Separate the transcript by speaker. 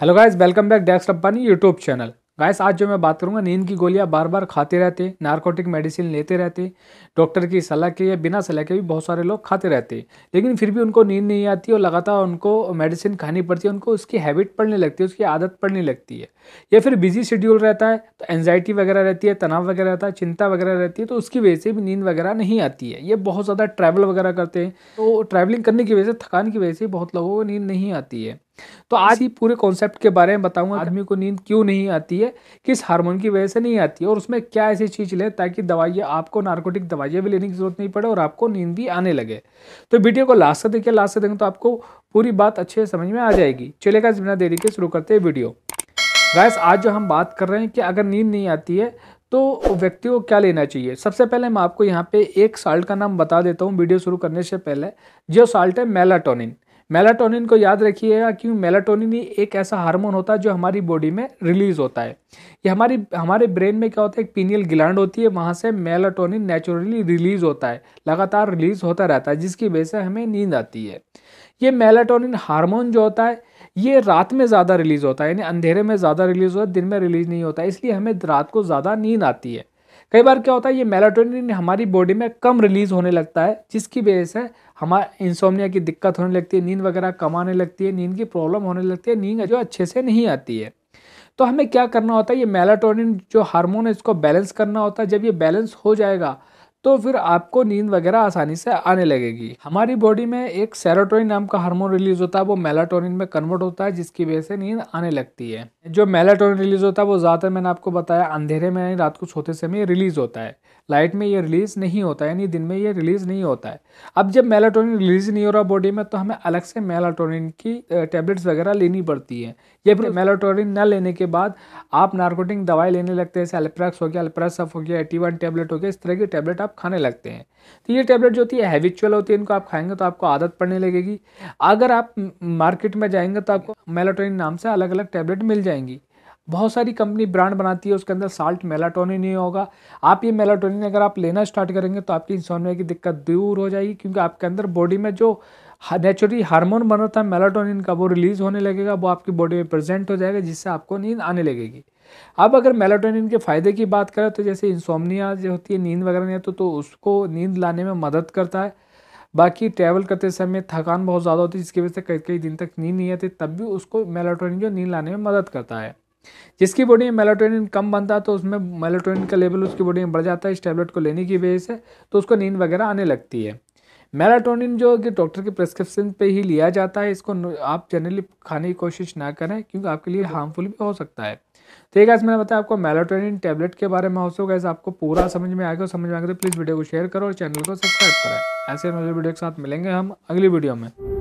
Speaker 1: hello guys welcome back dex Rabbani YouTube channel guys आज जो मैं बात करूंगा नींद की गोलियां बार बार खाते रहते नारकोटिक मेडिसिन लेते रहते डॉक्टर की सलाह के या बिना सलाह के भी बहुत सारे लोग खाते रहते लेकिन फिर भी उनको नींद नहीं आती और लगातार उनको मेडिसिन खानी पड़ती है उनको उसकी हैबिट पड़ने लगती है उसकी आदत पड़ने लगती है या फिर बिजी शेड्यूल रहता है तो एनजाइटी वगैरह रहती है तनाव वगैरह रहता है चिंता वगैरह रहती है तो उसकी वजह से भी नींद वगैरह नहीं आती है ये बहुत ज़्यादा ट्रैवल वगैरह करते हैं तो ट्रैवलिंग करने की वजह से थकान की वजह से बहुत लोगों को नींद नहीं आती है तो आज ही पूरे कॉन्सेप्ट के बारे में बताऊंगा आदमी को नींद क्यों नहीं आती है किस हार्मोन की वजह से नहीं आती है और उसमें क्या ऐसी चीज़ लें ताकि दवाइयाँ आपको नार्कोटिक दवाइयाँ भी लेने की जरूरत नहीं पड़े और आपको नींद भी आने लगे तो वीडियो को लास्ट से देखिए लास्ट से देखें तो आपको पूरी बात अच्छे से समझ में आ जाएगी चलेगा बिना देरी के शुरू करते हैं वीडियो गैस आज जो हम बात कर रहे हैं कि अगर नींद नहीं आती है तो व्यक्ति को क्या लेना चाहिए सबसे पहले मैं आपको यहाँ पे एक साल्ट का नाम बता देता हूँ वीडियो शुरू करने से पहले जो साल्ट है मेलाटोनिन मेलाटोनिन को याद रखिएगा क्यों मेलाटोनिन ही एक ऐसा हार्मोन होता है जो हमारी बॉडी में रिलीज होता है ये हमारी हमारे ब्रेन में क्या होता है एक पीनियल ग्लैंड होती है वहाँ से मेलाटोनिन नेचुरली रिलीज होता है लगातार रिलीज होता रहता है जिसकी वजह से हमें नींद आती है ये मेलाटोनिन हार्मोन जो होता है ये रात में ज़्यादा रिलीज़ होता है यानी अंधेरे में ज़्यादा रिलीज़ होता है दिन में रिलीज़ नहीं होता इसलिए हमें रात को ज़्यादा नींद आती है कई बार क्या होता है ये मेलाटोनिन हमारी बॉडी में कम रिलीज होने लगता है जिसकी वजह से हमारे इंसोमिया की दिक्कत होने लगती है नींद वगैरह कम आने लगती है नींद की प्रॉब्लम होने लगती है नींद जो अच्छे से नहीं आती है तो हमें क्या करना होता है ये मेलाटोनिन जो हार्मोन है इसको बैलेंस करना होता है जब ये बैलेंस हो जाएगा तो फिर आपको नींद वगैरह आसानी से आने लगेगी हमारी बॉडी में एक सेरोटोनिन नाम का हार्मोन रिलीज होता है वो मेलाटोनिन में कन्वर्ट होता है जिसकी वजह से नींद आने लगती है जो मेलाटोनिन रिलीज होता है वो ज़्यादातर मैंने आपको बताया अंधेरे में यानी रात को सोते समय रिलीज होता है लाइट में ये रिलीज़ नहीं होता है यानी दिन में ये रिलीज़ नहीं होता है अब जब मेलाटोनिन रिलीज नहीं हो रहा बॉडी में तो हमें अलग से मेलाटोनिन की टेबलेट्स वगैरह लेनी पड़ती है या फिर मेलाटोनिन न लेने के बाद आप नार्कोटिक दवाई लेने लगते हैं जैसे अल्प्रैक्स हो गया अल्प्रेसअप हो गया एटी टेबलेट हो गया इस तरह की टेबलेट आप आप खाने लगते हैं तो ये टैबलेट जो होती है हैविचुअल होती है इनको आप खाएंगे तो आपको आदत पड़ने लगेगी अगर आप मार्केट में जाएंगे तो आपको मेलाटोनिन नाम से अलग अलग टैबलेट मिल जाएंगी बहुत सारी कंपनी ब्रांड बनाती है उसके अंदर साल्ट मेलाटोनिन नहीं होगा आप ये मेलाटोनिन अगर आप लेना स्टार्ट करेंगे तो आपकी इंसोनिया की दिक्कत दूर हो जाएगी क्योंकि आपके अंदर बॉडी में जो नेचुरली हार्मोन बना था मेलाटोनिन का वो रिलीज़ होने लगेगा वो आपकी बॉडी में प्रेजेंट हो जाएगा जिससे आपको नींद आने लगेगी अब अगर मेलाटोनिन के फ़ायदे की बात करें तो जैसे इंसोमनिया जो होती है नींद वगैरह नहीं तो, तो उसको नींद लाने में मदद करता है बाकी ट्रैवल करते समय थकान बहुत ज़्यादा होती है जिसकी वजह से कई कई दिन तक नींद नहीं आती तब भी उसको मेलाटोनिन जो नींद लाने में मदद करता है जिसकी बॉडी में मेलाटोनिन कम बनता है तो उसमें मेलाटोनिन का लेवल उसकी बॉडी में बढ़ जाता है इस टैबलेट को लेने की वजह से तो उसको नींद वगैरह आने लगती है मैलाटोनिन जो कि डॉक्टर के प्रेस्क्रिप्शन पे ही लिया जाता है इसको आप जनरली खाने की कोशिश ना करें क्योंकि आपके लिए हार्मफुल भी हो सकता है तो एक गैस मैंने बताया आपको मेलाटोनिन टैबलेट के बारे में हाउसो गैस आपको पूरा समझ में आ गया समझ में आएगा तो प्लीज़ वीडियो को शेयर करो और चैनल को सब्सक्राइब करें ऐसे वीडियो के साथ मिलेंगे हम अगली वीडियो में